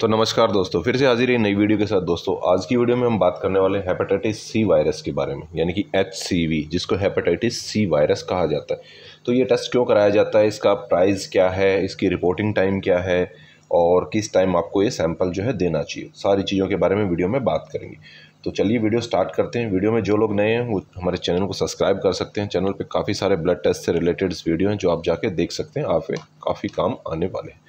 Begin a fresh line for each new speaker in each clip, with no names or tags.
तो नमस्कार दोस्तों फिर से हाजिर है नई वीडियो के साथ दोस्तों आज की वीडियो में हम बात करने वाले हेपेटाइटिस सी वायरस के बारे में यानी कि एच जिसको हेपेटाइटिस सी वायरस कहा जाता है तो ये टेस्ट क्यों कराया जाता है इसका प्राइस क्या है इसकी रिपोर्टिंग टाइम क्या है और किस टाइम आपको ये सैंपल जो है देना चाहिए सारी चीज़ों के बारे में वीडियो में बात करेंगे तो चलिए वीडियो स्टार्ट करते हैं वीडियो में जो लोग नए हैं वो हमारे चैनल को सब्सक्राइब कर सकते हैं चैनल पे काफ़ी सारे ब्लड टेस्ट से रिलेटेड वीडियो हैं जो आप जाके देख सकते हैं आप काफ़ी काम आने वाले हैं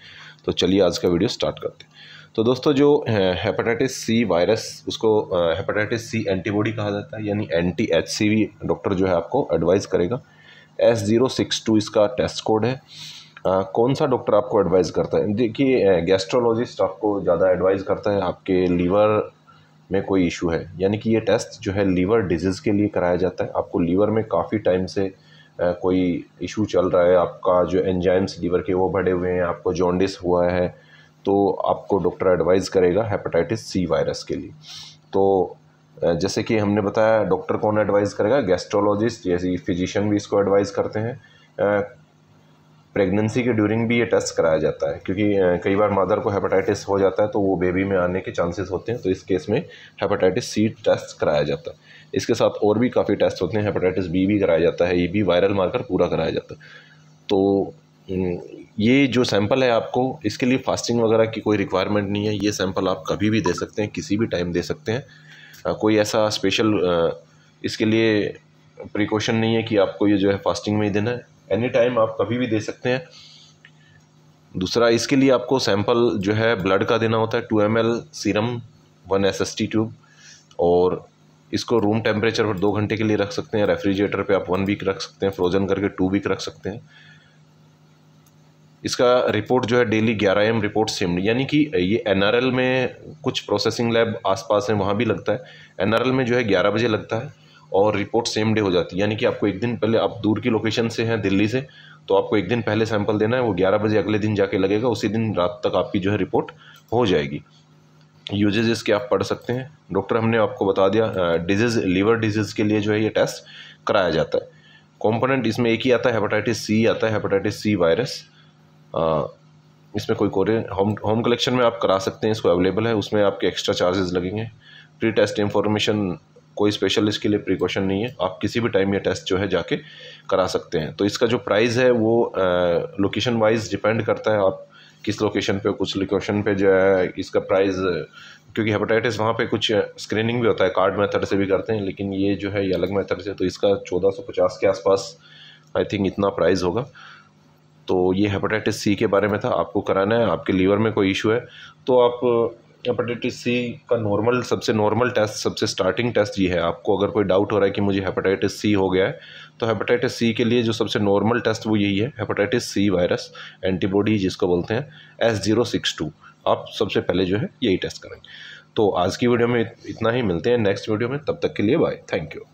तो चलिए आज का वीडियो स्टार्ट करते हैं तो दोस्तों जो हेपेटाइटिस सी वायरस उसको हेपेटाइटिस सी एंटीबॉडी कहा जाता है यानी anti H C V doctor जो है आपको एडवाइस करेगा एस ज़ीरो सिक्स टू इसका टेस्ट कोड है आ, कौन सा डॉक्टर आपको एडवाइस करता है देखिए गैस्ट्रोलॉजिस्ट आपको ज़्यादा एडवाइस करता है आपके लीवर में कोई इशू है यानी कि ये टेस्ट जो है लीवर डिजीज़ के लिए कराया जाता है आपको लीवर में काफ़ी टाइम से आ, कोई इशू चल रहा है आपका जो एंजाइम्स लीवर के वो बढ़े हुए हैं आपको जॉन्डिस हुआ है तो आपको डॉक्टर एडवाइज़ करेगा हेपेटाइटिस सी वायरस के लिए तो जैसे कि हमने बताया डॉक्टर कौन एडवाइज़ करेगा गैस्ट्रोलॉजिस्ट जैसे फिजिशियन भी इसको एडवाइज़ करते हैं प्रेगनेंसी के ड्यूरिंग भी ये टेस्ट कराया जाता है क्योंकि कई बार मदर को हेपेटाइटिस हो जाता है तो वो बेबी में आने के चांसेस होते हैं तो इस केस में हेपेटाइटिस सी टेस्ट कराया जाता है इसके साथ और भी काफ़ी टेस्ट होते हैं हेपेटाइटिस बी भी कराया जाता है ये भी वायरल मार्कर पूरा कराया जाता है तो ये जो सैंपल है आपको इसके लिए फास्टिंग वगैरह की कोई रिक्वायरमेंट नहीं है ये सैंपल आप कभी भी दे सकते हैं किसी भी टाइम दे सकते हैं कोई ऐसा स्पेशल इसके लिए प्रिकॉशन नहीं है कि आपको ये जो है फास्टिंग में ही देना है एनी टाइम आप कभी भी दे सकते हैं दूसरा इसके लिए आपको सैंपल जो है ब्लड का देना होता है two M L serum one S S T tube और इसको रूम टेम्परेचर पर दो घंटे के लिए रख सकते हैं रेफ्रिजरेटर पे आप वन वीक रख सकते हैं फ्रोजन करके टू वीक रख सकते हैं इसका रिपोर्ट जो है डेली ग्यारह एम रिपोर्ट सेम यानी कि ये एनआरएल में कुछ प्रोसेसिंग लैब आसपास हैं वहाँ भी लगता है एनआरएल में जो है ग्यारह बजे लगता है और रिपोर्ट सेम डे हो जाती है यानी कि आपको एक दिन पहले आप दूर की लोकेशन से हैं दिल्ली से तो आपको एक दिन पहले सैंपल देना है वो ग्यारह बजे अगले दिन जाके लगेगा उसी दिन रात तक आपकी जो है रिपोर्ट हो जाएगी यूजेज इसके आप पढ़ सकते हैं डॉक्टर हमने आपको बता दिया डिजीज़ लीवर डिजीज़ के लिए जो है ये टेस्ट कराया जाता है कॉम्पोनेंट इसमें एक ही आता है हेपेटाइटिस सी आता है हेपेटाइटिस सी वायरस इसमें कोई कोरे होम होम कलेक्शन में आप करा सकते हैं इसको अवेलेबल है उसमें आपके एक्स्ट्रा चार्जेस लगेंगे प्री टेस्ट इन्फॉर्मेशन कोई स्पेशल इसके लिए प्रिकॉशन नहीं है आप किसी भी टाइम ये टेस्ट जो है जाके करा सकते हैं तो इसका जो प्राइस है वो लोकेशन वाइज डिपेंड करता है आप किस लोकेशन पे कुछ लोकेशन पे जो है इसका प्राइस क्योंकि हेपेटाइटिस वहाँ पे कुछ स्क्रीनिंग भी होता है कार्ड मेथड से भी करते हैं लेकिन ये जो है ये अलग मेथड से तो इसका चौदह सौ पचास के आसपास आई थिंक इतना प्राइस होगा तो ये हेपेटाइटिस सी के बारे में था आपको कराना है आपके लीवर में कोई इशू है तो आप हेपेटाइटिस सी का नॉर्मल सबसे नॉर्मल टेस्ट सबसे स्टार्टिंग टेस्ट ये है आपको अगर कोई डाउट हो रहा है कि मुझे हेपेटाइटिस सी हो गया है तो हेपेटाइटिस सी के लिए जो सबसे नॉर्मल टेस्ट वो यही है हेपेटाइटिस सी वायरस एंटीबॉडी जिसको बोलते हैं एस जीरो सिक्स टू आप सबसे पहले जो है यही टेस्ट करेंगे तो आज की वीडियो में इतना ही मिलते हैं नेक्स्ट वीडियो में तब तक के लिए बाय थैंक यू